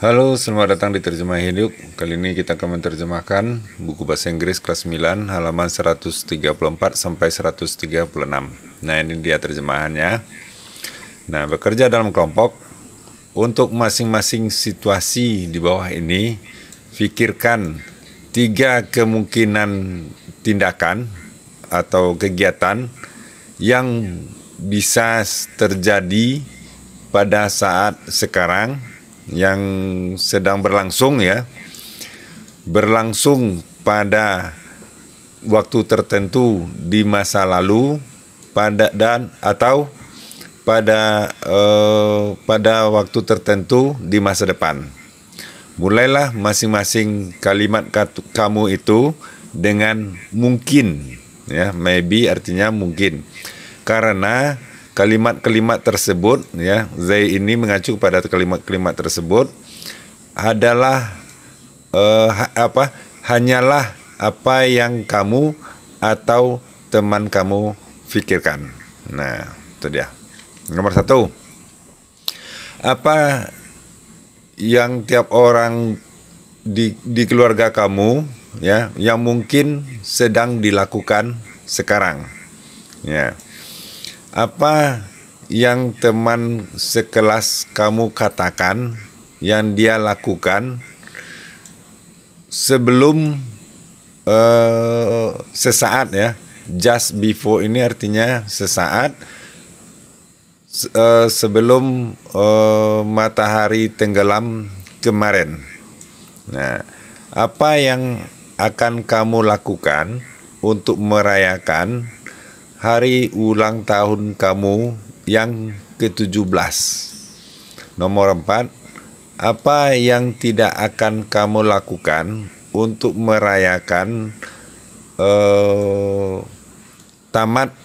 Halo, selamat datang di Terjemah Hidup. Kali ini kita akan menerjemahkan buku bahasa Inggris kelas 9 halaman 134 sampai 136. Nah, ini dia terjemahannya. Nah, bekerja dalam kelompok untuk masing-masing situasi di bawah ini, pikirkan tiga kemungkinan tindakan atau kegiatan yang bisa terjadi pada saat sekarang yang sedang berlangsung ya berlangsung pada waktu tertentu di masa lalu pada dan atau pada eh, pada waktu tertentu di masa depan. Mulailah masing-masing kalimat kamu itu dengan mungkin ya, maybe artinya mungkin. Karena kalimat-kalimat tersebut ya zai ini mengacu pada kalimat-kalimat tersebut adalah uh, ha, apa hanyalah apa yang kamu atau teman kamu pikirkan nah itu dia nomor satu apa yang tiap orang di di keluarga kamu ya yang mungkin sedang dilakukan sekarang ya yeah apa yang teman sekelas kamu katakan, yang dia lakukan sebelum uh, sesaat ya, just before ini artinya sesaat uh, sebelum uh, matahari tenggelam kemarin. Nah, apa yang akan kamu lakukan untuk merayakan hari ulang tahun kamu yang ke-17. Nomor 4, apa yang tidak akan kamu lakukan untuk merayakan uh, tamat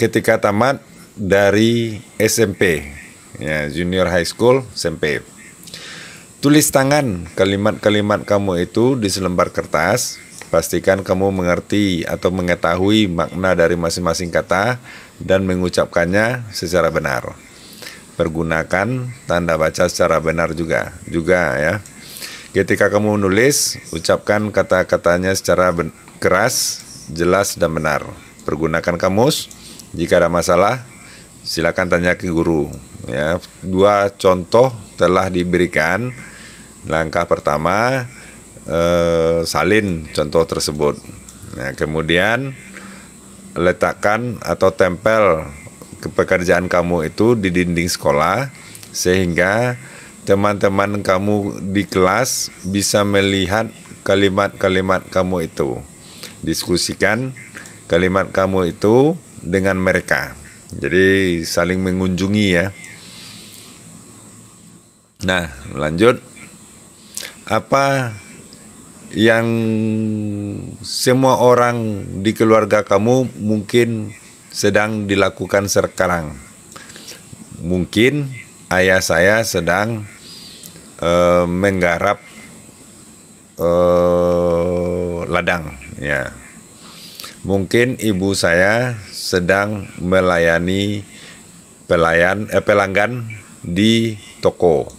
ketika tamat dari SMP, ya, junior high school, SMP. Tulis tangan kalimat-kalimat kamu itu di selembar kertas Pastikan kamu mengerti atau mengetahui makna dari masing-masing kata dan mengucapkannya secara benar. Pergunakan tanda baca secara benar juga, juga ya. Ketika kamu menulis, ucapkan kata-katanya secara keras, jelas dan benar. Pergunakan kamus. Jika ada masalah, silakan tanya ke guru. Ya, dua contoh telah diberikan. Langkah pertama, Eh, salin contoh tersebut. Nah, kemudian letakkan atau tempel pekerjaan kamu itu di dinding sekolah sehingga teman-teman kamu di kelas bisa melihat kalimat-kalimat kamu itu. Diskusikan kalimat kamu itu dengan mereka. Jadi saling mengunjungi ya. Nah, lanjut apa yang semua orang di keluarga kamu mungkin sedang dilakukan sekarang. Mungkin ayah saya sedang uh, menggarap uh, ladang, ya. Mungkin ibu saya sedang melayani pelayan eh, pelanggan di toko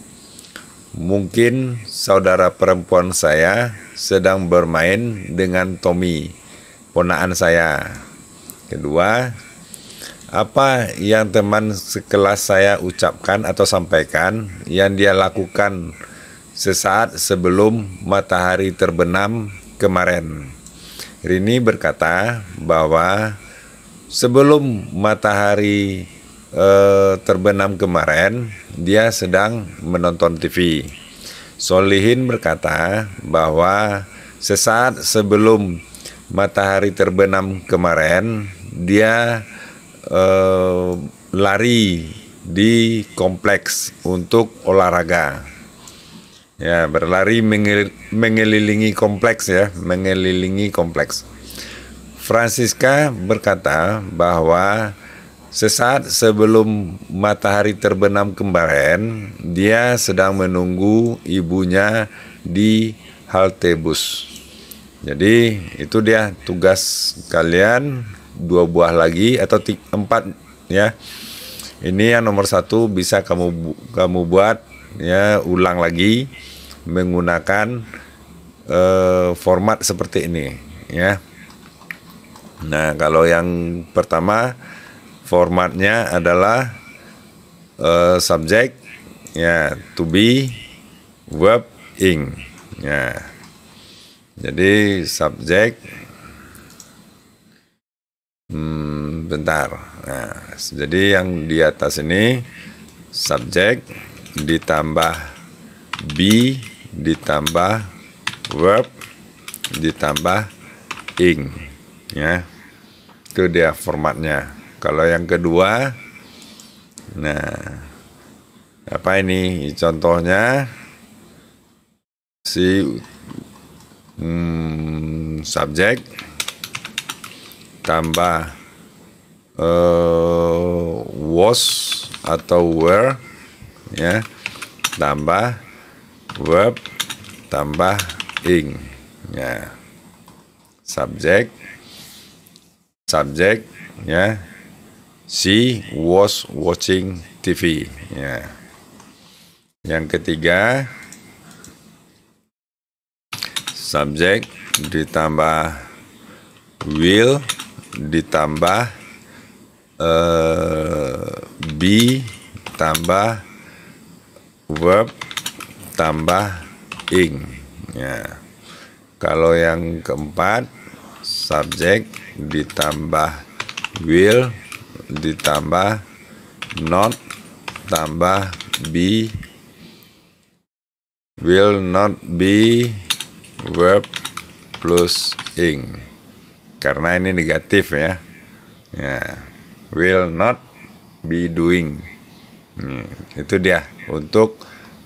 Mungkin saudara perempuan saya sedang bermain dengan Tommy, ponaan saya. Kedua, apa yang teman sekelas saya ucapkan atau sampaikan yang dia lakukan sesaat sebelum matahari terbenam kemarin. Rini berkata bahwa sebelum matahari Eh, terbenam kemarin dia sedang menonton TV. Solihin berkata bahwa sesaat sebelum matahari terbenam kemarin dia eh, lari di kompleks untuk olahraga. Ya, berlari mengelilingi kompleks ya, mengelilingi kompleks. Francisca berkata bahwa Sesaat sebelum matahari terbenam kemarin, dia sedang menunggu ibunya di halte bus. Jadi itu dia tugas kalian dua buah lagi atau empat ya. Ini yang nomor satu bisa kamu kamu buat ya ulang lagi menggunakan uh, format seperti ini ya. Nah kalau yang pertama formatnya adalah uh, eh, subjek ya to be verb ing ya jadi subjek hmm, bentar nah, jadi yang di atas ini subjek ditambah be ditambah verb ditambah ing ya itu dia formatnya kalau yang kedua, nah apa ini contohnya si hmm, subjek tambah uh, was atau were ya tambah verb tambah ing ya subjek subjek ya She was watching TV. Ya. Yang ketiga, subjek ditambah will ditambah uh, be tambah verb tambah ing. Ya. Kalau yang keempat subjek ditambah will ditambah not tambah be will not be verb plus ing karena ini negatif ya ya will not be doing hmm, itu dia untuk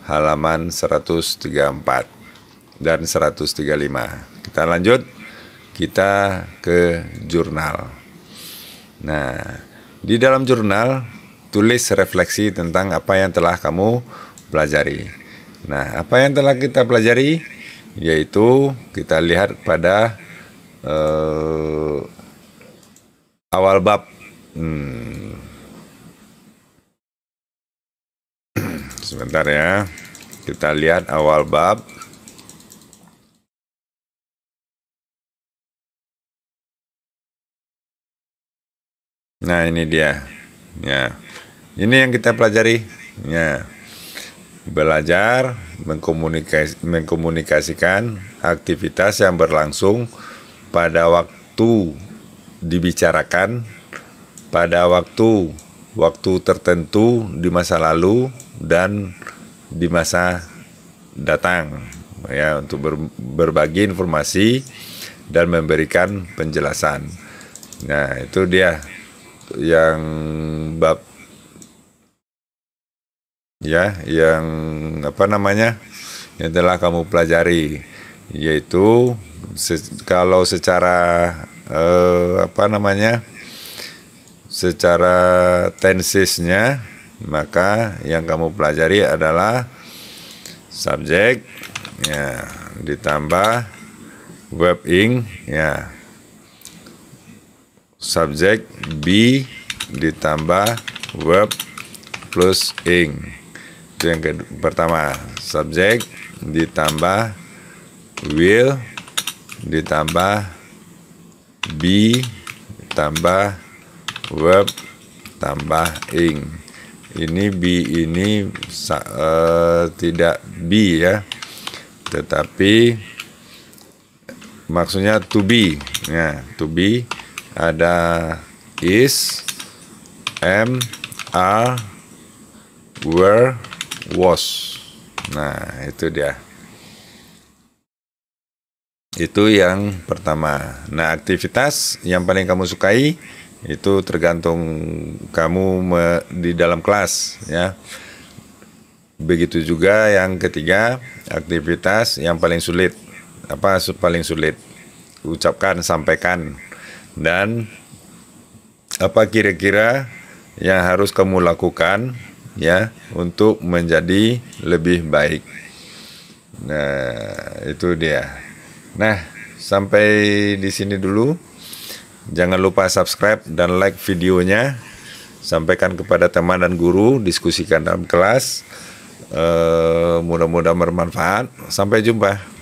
halaman 134 dan 135 kita lanjut kita ke jurnal nah di dalam jurnal, tulis refleksi tentang apa yang telah kamu pelajari. Nah, apa yang telah kita pelajari yaitu kita lihat pada uh, awal bab. Hmm. Sebentar ya, kita lihat awal bab Nah ini dia. Ya. Ini yang kita pelajari. Ya. Belajar mengkomunikasi, mengkomunikasikan aktivitas yang berlangsung pada waktu dibicarakan pada waktu waktu tertentu di masa lalu dan di masa datang ya untuk ber, berbagi informasi dan memberikan penjelasan. Nah, itu dia yang bab ya yang apa namanya yang telah kamu pelajari yaitu se kalau secara eh, apa namanya secara tensisnya maka yang kamu pelajari adalah subjek ya ditambah web ing ya subjek be ditambah verb plus ing itu yang kedua, pertama subjek ditambah will ditambah be tambah verb tambah ing ini be ini uh, tidak be ya tetapi maksudnya to be ya to be ada is am are were was nah itu dia itu yang pertama nah aktivitas yang paling kamu sukai itu tergantung kamu me, di dalam kelas ya begitu juga yang ketiga aktivitas yang paling sulit apa paling sulit ucapkan sampaikan dan apa kira-kira yang harus kamu lakukan ya untuk menjadi lebih baik. Nah, itu dia. Nah, sampai di sini dulu. Jangan lupa subscribe dan like videonya. Sampaikan kepada teman dan guru, diskusikan dalam kelas. Uh, mudah-mudahan bermanfaat. Sampai jumpa.